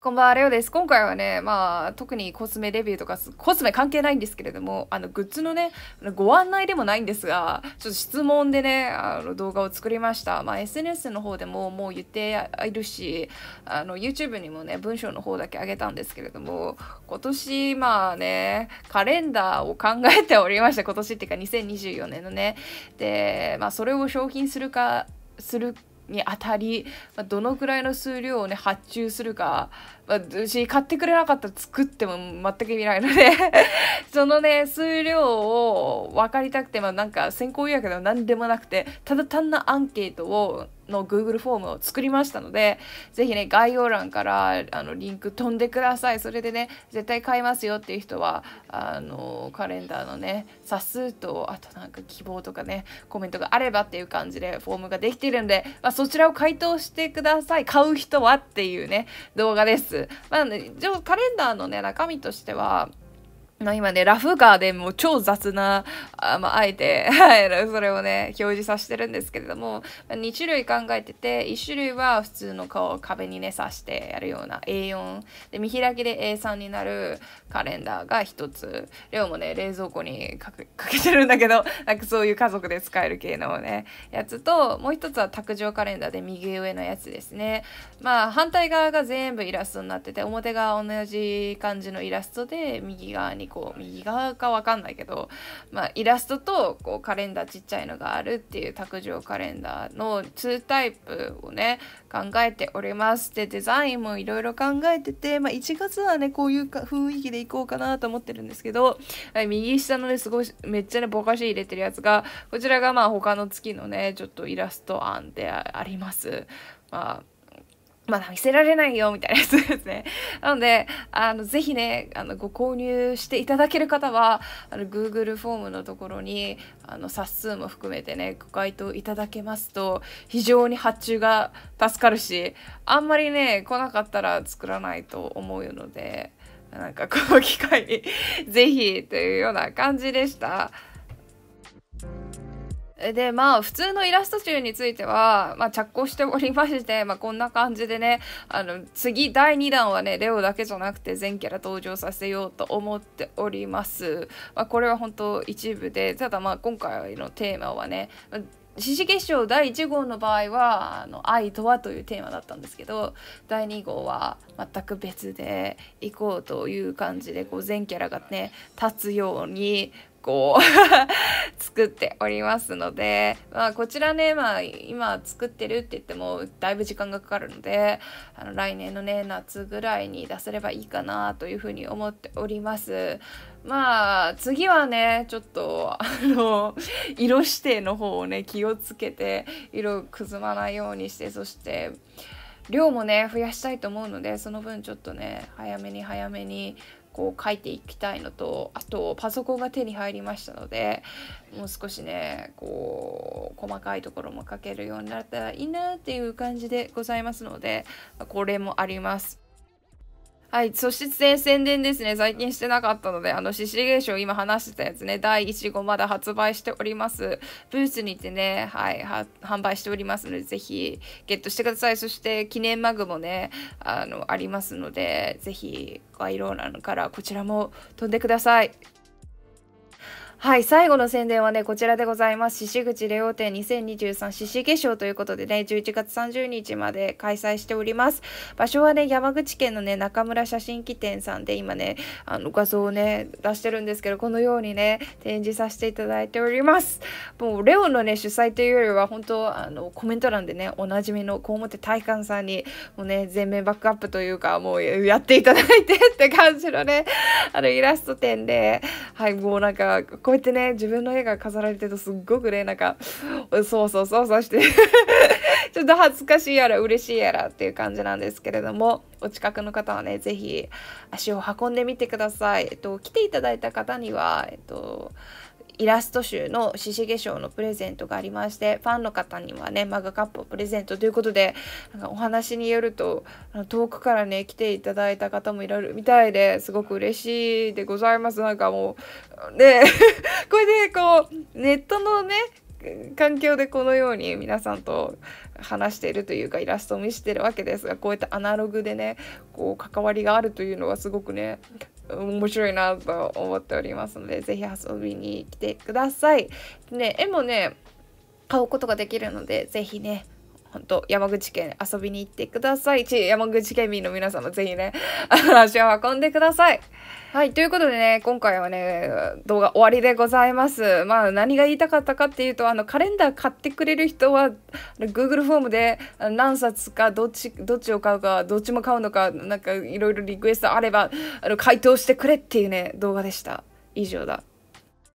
こんばんは、レオです。今回はね、まあ、特にコスメレビューとか、コスメ関係ないんですけれども、あの、グッズのね、ご案内でもないんですが、ちょっと質問でね、あの、動画を作りました。まあ、SNS の方でももう言っているし、あの、YouTube にもね、文章の方だけあげたんですけれども、今年、まあね、カレンダーを考えておりました。今年っていうか、2024年のね。で、まあ、それを商品するか、するにあたり、まあ、どのくらいの数量をね発注するか、まあ、私買ってくれなかったら作っても全く意味ないので そのね数量を分かりたくてまあなんか先行予約でも何でもなくてただ単なアンケートをの Google フォームを作りましたので、ぜひね、概要欄からあのリンク飛んでください。それでね、絶対買いますよっていう人は、あの、カレンダーのね、冊数と、あとなんか希望とかね、コメントがあればっていう感じでフォームができてるんで、まあ、そちらを回答してください。買う人はっていうね、動画です。まあ、ね、カレンダーのね、中身としては、まあ、今ね、ラフガーでも超雑な、あまあ、あえて、はい、それをね、表示させてるんですけれども、2種類考えてて、1種類は普通の顔を壁にね、刺してやるような A4。で、見開きで A3 になるカレンダーが1つ。レオもね、冷蔵庫に かけてるんだけど、なんかそういう家族で使える系のね、やつと、もう1つは卓上カレンダーで右上のやつですね。まあ、反対側が全部イラストになってて、表側同じ感じのイラストで、右側にこう右側かわかんないけど、まあ、イラストとこうカレンダーちっちゃいのがあるっていう卓上カレンダーの2タイプをね考えております。でデザインもいろいろ考えてて、まあ、1月はねこういうか雰囲気でいこうかなと思ってるんですけど右下のねすごいめっちゃねぼかし入れてるやつがこちらがまあ他の月のねちょっとイラスト案であります。まあまだ見せられないよ、みたいなやつですね。なので、あの、ぜひね、あの、ご購入していただける方は、あの、Google フォームのところに、あの、冊数も含めてね、ご回答いただけますと、非常に発注が助かるし、あんまりね、来なかったら作らないと思うので、なんかこの機会に ぜひというような感じでした。で、まあ、普通のイラスト集については、まあ、着工しておりまして、まあ、こんな感じでね、あの、次、第2弾はね、レオだけじゃなくて全キャラ登場させようと思っております。まあ、これは本当一部で、ただまあ、今回のテーマはね、獅子結晶第1号の場合は「あの愛とは」というテーマだったんですけど第2号は全く別で行こうという感じでこう全キャラがね立つように構 作っておりますので、まあこちらね、まあ今作ってるって言ってもだいぶ時間がかかるので、あの来年のね、夏ぐらいに出せればいいかなというふうに思っております。まあ次はね、ちょっとあの、色指定の方をね、気をつけて、色くずまないようにして、そして、量もね増やしたいと思うのでその分ちょっとね早めに早めにこう書いていきたいのとあとパソコンが手に入りましたのでもう少しねこう細かいところも書けるようになったらいいなっていう感じでございますのでこれもあります。はい。そして、宣伝ですね。最近してなかったので、あの、シシゲーション今話してたやつね。第1号まだ発売しております。ブースにてね、はい、は販売しておりますので、ぜひ、ゲットしてください。そして、記念マグもね、あの、ありますので、ぜひ、概要欄からこちらも飛んでください。はい、最後の宣伝はね、こちらでございます。獅子口レオ展2023獅子化粧ということでね、11月30日まで開催しております。場所はね、山口県のね、中村写真機店さんで今ね、あの画像をね、出してるんですけど、このようにね、展示させていただいております。もう、レオのね、主催というよりは、本当あの、コメント欄でね、おなじみの河て、体感さんに、もうね、全面バックアップというか、もうやっていただいてって感じのね、あの、イラスト展で、はい、もうなんか、こうやってね自分の絵が飾られてるとすっごくねなんかそうそうそうそうして ちょっと恥ずかしいやら嬉しいやらっていう感じなんですけれどもお近くの方はね是非足を運んでみてください。えっと、来ていただいた方には、えっとイラスト集の獅子化粧のプレゼントがありましてファンの方にはねマグカップをプレゼントということでなんかお話によると遠くからね来ていただいた方もいられるみたいですごく嬉しいでございますなんかもうね これでこうネットのね環境でこのように皆さんと話しているというかイラストを見せてるわけですがこうやってアナログでねこう関わりがあるというのはすごくね面白いなと思っておりますので、ぜひ遊びに来てください。ね、絵もね、買うことができるので、ぜひね、本当山口県遊びに行ってください。ち、山口県民の皆様、ぜひね、足を運んでください。はい、ということでね、今回はね、動画終わりでございます。まあ、何が言いたかったかっていうと、あの、カレンダー買ってくれる人は、Google フォームで何冊か、どっち、どっちを買うか、どっちも買うのか、なんかいろいろリクエストあれば、あの、回答してくれっていうね、動画でした。以上だ。